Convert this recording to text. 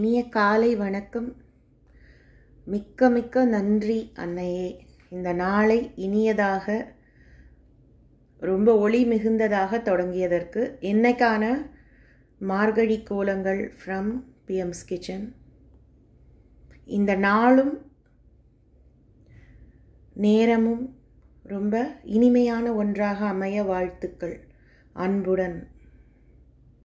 இனிய காலை வணக்கம் மிக்க மிக்க நன்றி அன்னையே இந்த நாளை இனியதாக ரொம்ப ஒளி மிகுந்ததாக தொடங்கியதற்கு இன்னைக்கான மார்கழி கோலங்கள் ஃப்ரம் பிஎம்ஸ் கிச்சன் இந்த நாளும் நேரமும் ரொம்ப இனிமையான ஒன்றாக அமைய வாழ்த்துக்கள் அன்புடன்